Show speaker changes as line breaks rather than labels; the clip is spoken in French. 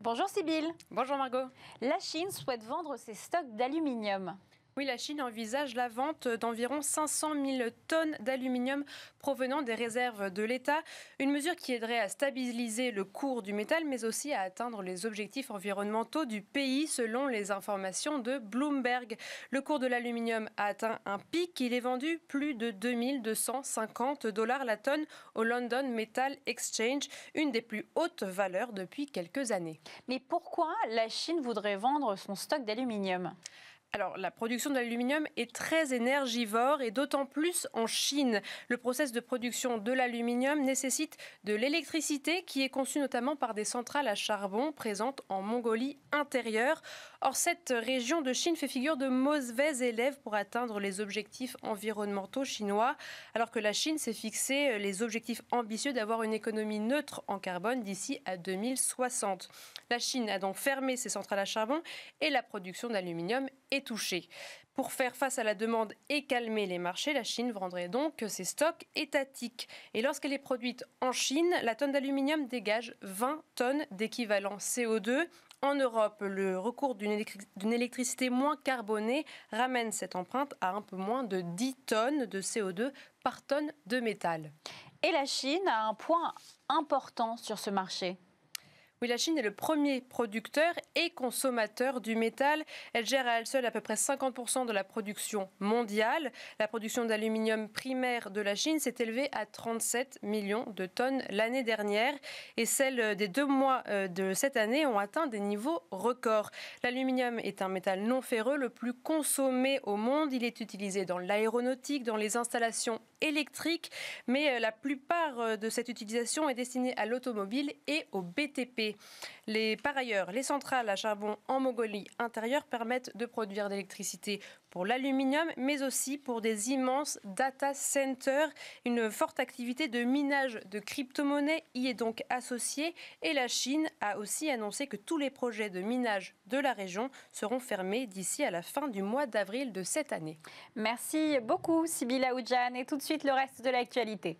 Bonjour Sybille. Bonjour Margot. La Chine souhaite vendre ses stocks d'aluminium. Oui, la Chine envisage la vente d'environ 500 000 tonnes d'aluminium provenant des réserves de l'État, une mesure qui aiderait à stabiliser le cours du métal, mais aussi à atteindre les objectifs environnementaux du pays, selon les informations de Bloomberg. Le cours de l'aluminium a atteint un pic, il est vendu plus de 2250 dollars la tonne au London Metal Exchange, une des plus hautes valeurs depuis quelques années. Mais pourquoi la Chine voudrait vendre son stock d'aluminium alors, la production de l'aluminium est très énergivore et d'autant plus en Chine. Le processus de production de l'aluminium nécessite de l'électricité qui est conçue notamment par des centrales à charbon présentes en Mongolie intérieure. Or, cette région de Chine fait figure de mauvais élève pour atteindre les objectifs environnementaux chinois, alors que la Chine s'est fixé les objectifs ambitieux d'avoir une économie neutre en carbone d'ici à 2060. La Chine a donc fermé ses centrales à charbon et la production d'aluminium est pour faire face à la demande et calmer les marchés, la Chine vendrait donc ses stocks étatiques. Et lorsqu'elle est produite en Chine, la tonne d'aluminium dégage 20 tonnes d'équivalent CO2. En Europe, le recours d'une électricité moins carbonée ramène cette empreinte à un peu moins de 10 tonnes de CO2 par tonne de métal. Et la Chine a un point important sur ce marché. Oui, la Chine est le premier producteur et consommateur du métal. Elle gère à elle seule à peu près 50% de la production mondiale. La production d'aluminium primaire de la Chine s'est élevée à 37 millions de tonnes l'année dernière et celle des deux mois euh, de cette année ont atteint des niveaux records. L'aluminium est un métal non ferreux le plus consommé au monde. Il est utilisé dans l'aéronautique, dans les installations électriques, mais euh, la plupart euh, de cette utilisation est destinée à l'automobile et au BTP. Les, par ailleurs, les centrales à charbon en Mongolie intérieure permettent de produire de l'électricité pour l'aluminium, mais aussi pour des immenses data centers. Une forte activité de minage de crypto-monnaies y est donc associée et la Chine a aussi annoncé que tous les projets de minage de la région seront fermés d'ici à la fin du mois d'avril de cette année. Merci beaucoup Sybille Oudjan et tout de suite le reste de l'actualité.